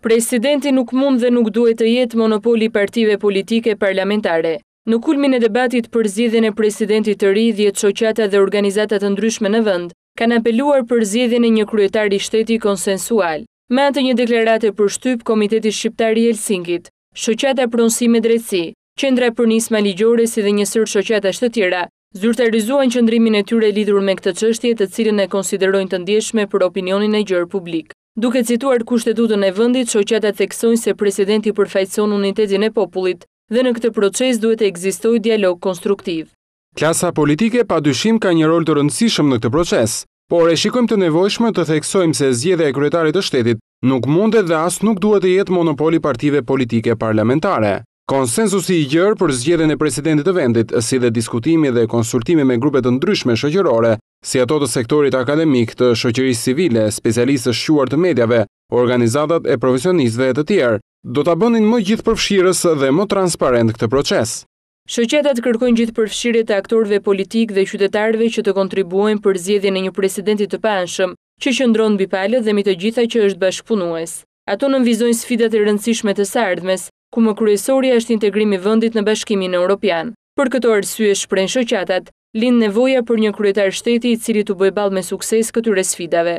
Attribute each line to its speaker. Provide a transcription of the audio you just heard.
Speaker 1: Presidenti nuk mund dhe nuk duhet të jetë monopoli partive politike parlamentare. Në kulmin e debatit për zidhin e presidenti të ri, dhjetë qoqata dhe organizatat të ndryshme në vënd, kanë apeluar për zidhin e një kryetari shteti konsensual. Me atë një deklarate për shtyp Komiteti Shqiptari Helsingit, qoqata pronsime me dreci, qendra për nisma ligjore si dhe njësër qoqata shtetjera, zyrtarizuan qëndrimin e tyre lidur me këtë qështje të cilën e konsiderojnë të ndjeshme për opinionin e gjërë publik. Duke cituar kushtetutën e vëndit, shoqatat theksojnë se presidenti përfajtson unitetin e popullit dhe në këtë proces duhet të egzistoj dialog konstruktiv.
Speaker 2: Klasa politike pa dyshim ka një rol të rëndësishëm në këtë proces, por e shikojmë të nevojshme të theksojmë se zjedhe e kretarit të shtetit nuk mundet dhe asë nuk duhet të jetë monopoli partive politike parlamentare. Konsensusi i gjërë për zgjedhjen e presidentit të vendit, si dhe diskutimi dhe konsultimi me grupe të ndryshme shoqërore, si ato të sektorit akademik, të shoqërisë civile, specialistës shquar të mediave, organizatat e profesionistëve të tjerë, do ta bënin më gjithë përfshirës dhe më transparent këtë proces.
Speaker 1: Shëqetat kërkojnë gjithë përfshirët të aktorëve politik dhe qytetarëve që të kontribuojnë për zgjedhjen e një presidenti të panshëm, që qëndron mbi palët dhe mbi të gjitha që është bashkëpunues. Ato nënvizojnë sfidat e rëndësishme të ardhmes, ku më kryesoria është integrimi vëndit në bashkimin e Europian. Për këto arsye shprejnë shëqatat, linë nevoja për një kryetar shteti i cili të bëjbal me sukses këtyre sfidave.